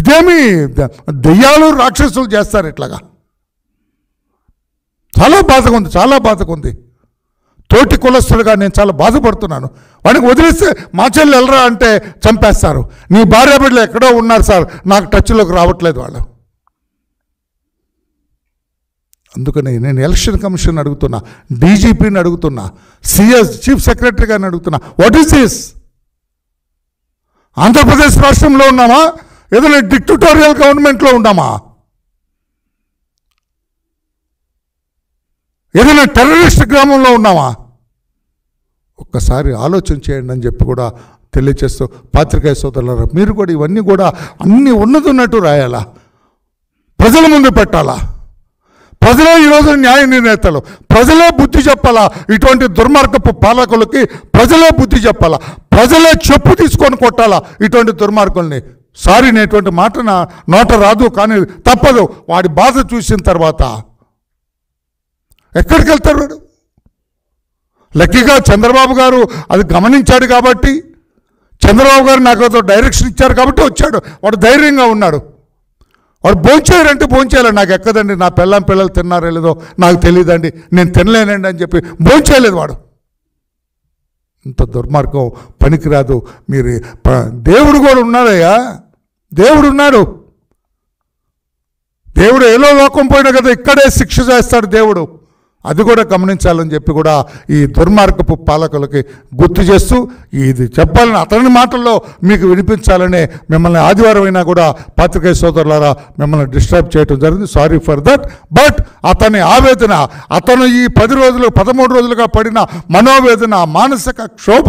ఇదేమి దెయ్యాలు రాక్షసులు చేస్తారు ఇట్లాగా చాలా బాధగా ఉంది చాలా బాధగా ఉంది తోటి కులస్తులుగా నేను చాలా బాధపడుతున్నాను వాడికి వదిలిస్తే మా చెల్లి వెళ్ళరా అంటే చంపేస్తారు నీ భార్య బిడ్డలు ఎక్కడో ఉన్నారు సార్ నాకు టచ్లోకి రావట్లేదు వాళ్ళు అందుకని నేను ఎలక్షన్ కమిషన్ అడుగుతున్నా డీజీపీని అడుగుతున్నా సిఎస్ చీఫ్ సెక్రటరీ గారిని అడుగుతున్నా వాట్ ఈస్ దిస్ ఆంధ్రప్రదేశ్ రాష్ట్రంలో ఉన్నామా ఏదైనా డిక్టటోరియల్ గవర్నమెంట్లో ఉన్నామా ఏదైనా టెర్రరిస్ట్ గ్రామంలో ఉన్నామా ఒక్కసారి ఆలోచన చేయండి అని చెప్పి కూడా తెలియచేస్తూ పాత్రికేయ సోదరులారా మీరు కూడా ఇవన్నీ కూడా అన్నీ ఉన్నట్టు రాయాలా ప్రజల ముందు పెట్టాలా ప్రజలే ఈరోజు న్యాయ నిర్ణేతలు ప్రజలే బుద్ధి చెప్పాలా ఇటువంటి దుర్మార్గపు పాలకులకి ప్రజలే బుద్ధి చెప్పాలా ప్రజలే చెప్పు తీసుకొని కొట్టాలా ఇటువంటి దుర్మార్గుల్ని సారీ నేటువంటి మాట నా నోట రాదు కానీ తప్పదు వాడి బాధ చూసిన తర్వాత ఎక్కడికి వెళ్తారు వాడు లక్కీగా చంద్రబాబు గారు అది గమనించాడు కాబట్టి చంద్రబాబు గారు నాకు డైరెక్షన్ ఇచ్చారు కాబట్టి వచ్చాడు వాడు ధైర్యంగా ఉన్నాడు వాడు భోంచేయాలంటే భోంచేయాలి నాకు ఎక్కదండి నా పిల్లం పిల్లలు తిన్నారో లేదో నాకు తెలియదండి నేను తినలేనండి అని చెప్పి భోంచేయలేదు వాడు ఇంత దుర్మార్గం పనికిరాదు మీరు దేవుడు కూడా ఉన్నాడయ్యా దేవుడు ఉన్నాడు దేవుడు ఏలో లోకం పోయినా కదా ఇక్కడే శిక్ష చేస్తాడు దేవుడు అది కూడా గమనించాలని చెప్పి కూడా ఈ దుర్మార్గపు పాలకులకి గుర్తు చేస్తూ ఇది చెప్పాలని అతని మాటల్లో మీకు వినిపించాలనే మిమ్మల్ని ఆదివారం అయినా కూడా పాత్రికేయ సోదరులారా మిమ్మల్ని డిస్టర్బ్ చేయడం జరిగింది సారీ ఫర్ దట్ బట్ అతని ఆవేదన అతను ఈ పది రోజులు పదమూడు రోజులుగా పడిన మనోవేదన మానసిక క్షోభ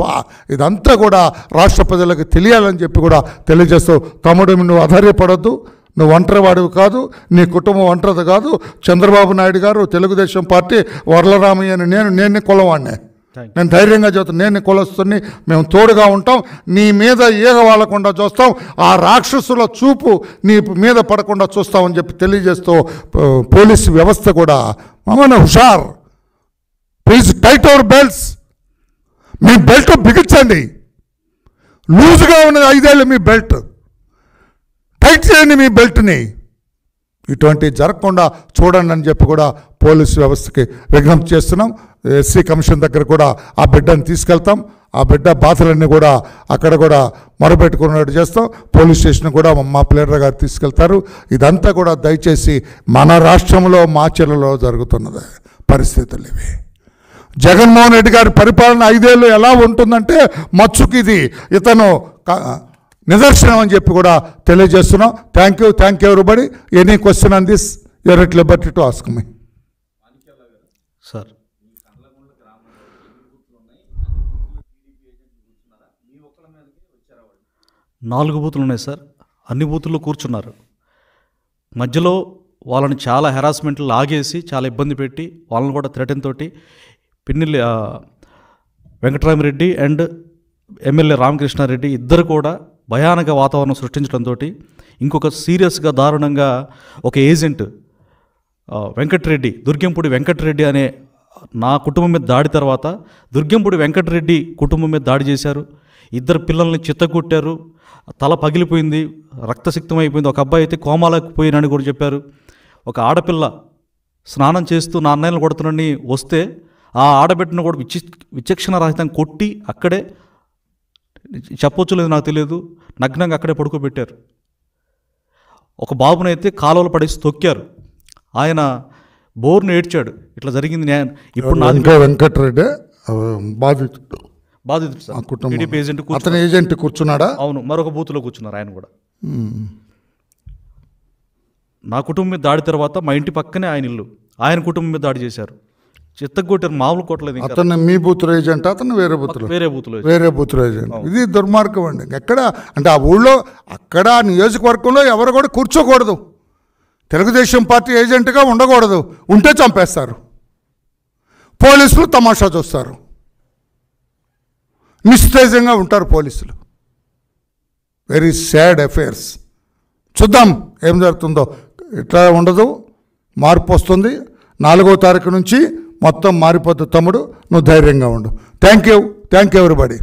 ఇదంతా కూడా రాష్ట్ర ప్రజలకు తెలియాలని చెప్పి కూడా తెలియజేస్తూ తమ్ముడు నువ్వు అధైర్యపడద్దు నువ్వు ఒంటరి వాడివి కాదు నీ కుటుంబం ఒంటరిది కాదు చంద్రబాబు నాయుడు గారు తెలుగుదేశం పార్టీ వరలరామయ్య అని నేను నేను కులవాడినే నేను ధైర్యంగా చెబుతాను నేను కొలుస్తుని మేము తోడుగా ఉంటాం నీ మీద ఈగ వాళ్ళకుండా చూస్తాం ఆ రాక్షసుల చూపు నీ మీద పడకుండా చూస్తామని చెప్పి తెలియజేస్తూ పోలీసు వ్యవస్థ కూడా మమ్మల్ని హుషార్ ప్లీజ్ టైట్ అవర్ బెల్ట్స్ మీ బెల్ట్ బిగించండి లూజ్గా ఉన్నది ఐదేళ్ళు మీ బెల్ట్ టైట్ చేయండి మీ బెల్ట్ని ఇటువంటి జరగకుండా చూడండి అని చెప్పి కూడా పోలీసు వ్యవస్థకి విజ్ఞప్తి చేస్తున్నాం ఎస్సీ కమిషన్ దగ్గర కూడా ఆ బిడ్డను తీసుకెళ్తాం ఆ బిడ్డ బాధలన్నీ కూడా అక్కడ కూడా మొరపెట్టుకున్నట్టు చేస్తాం పోలీస్ స్టేషన్ కూడా మా ప్లేడర్ గారు తీసుకెళ్తారు ఇదంతా కూడా దయచేసి మన రాష్ట్రంలో మా మాచర్లలో జరుగుతున్నది పరిస్థితులు ఇవి జగన్మోహన్ రెడ్డి గారి పరిపాలన ఐదేళ్ళు ఎలా ఉంటుందంటే మచ్చుకిది ఇతను నిదర్శనం అని చెప్పి కూడా తెలియజేస్తున్నాం thank you thank you everybody any question on this your at liberty to ask me sir నాలుగు బూతులు ఉన్నాయి సార్ అన్ని బూతుల్లో కూర్చున్నారు మధ్యలో వాళ్ళని చాలా హెరాస్మెంట్లు లాగేసి చాలా ఇబ్బంది పెట్టి వాళ్ళని కూడా థ్రెటన్ తోటి పిన్నెల్లి వెంకటరామరెడ్డి అండ్ ఎమ్మెల్యే రామకృష్ణారెడ్డి ఇద్దరు కూడా భయానక వాతావరణం సృష్టించడంతో ఇంకొక సీరియస్గా దారుణంగా ఒక ఏజెంట్ వెంకటరెడ్డి దుర్గింపుడి వెంకటరెడ్డి అనే నా కుటుంబం మీద దాడి తర్వాత దుర్గింపుడి వెంకటరెడ్డి కుటుంబం మీద దాడి చేశారు ఇద్దరు పిల్లల్ని చిత్తగొట్టారు తల పగిలిపోయింది రక్తసిక్తం అయిపోయింది ఒక అబ్బాయి అయితే కోమాలకు పోయినని కూడా చెప్పారు ఒక ఆడపిల్ల స్నానం చేస్తూ నా అన్నయ్యను కొడుతునని వస్తే ఆ ఆడబిడ్డను కూడా విచి విచక్షణ రహితం కొట్టి అక్కడే చెప్పొచ్చు లేదు నాకు తెలియదు నగ్నంగా అక్కడే పడుకోబెట్టారు ఒక బాబునైతే కాలువలు పడేసి తొక్కారు ఆయన బోర్ను ఏడ్చాడు ఇట్లా జరిగింది న్యాయం ఇప్పుడు వెంకటరెడ్డి బాధితుడు బాధితుడు ఏజెంట్ అతని ఏజెంట్ కూర్చున్నాడా అవును మరొక బూత్లో కూర్చున్నారు ఆయన కూడా నా కుటుంబం మీద దాడి తర్వాత మా ఇంటి పక్కనే ఆయన ఇల్లు ఆయన కుటుంబం మీద దాడి చేశారు చిత్తగొట్టారు మామూలు కొట్టలేదు అతను మీ బూతులో ఏజెంట్ అతను వేరే బూతులు వేరే బూతులు వేరే బూతులో ఏజెంట్ ఇది దుర్మార్గం అండి ఎక్కడ అంటే ఆ ఊళ్ళో అక్కడ నియోజకవర్గంలో ఎవరు కూడా కూర్చోకూడదు తెలుగుదేశం పార్టీ ఏజెంట్గా ఉండకూడదు ఉంటే చంపేస్తారు పోలీసులు తమాషా చూస్తారు నిశ్చేజంగా ఉంటారు పోలీసులు వెరీ సాడ్ అఫైర్స్ చూద్దాం ఏం జరుగుతుందో ఇట్లా ఉండదు మార్పు వస్తుంది నాలుగో తారీఖు నుంచి మొత్తం మారిపోతే తమ్ముడు నువ్వు ధైర్యంగా ఉండు thank you thank you everybody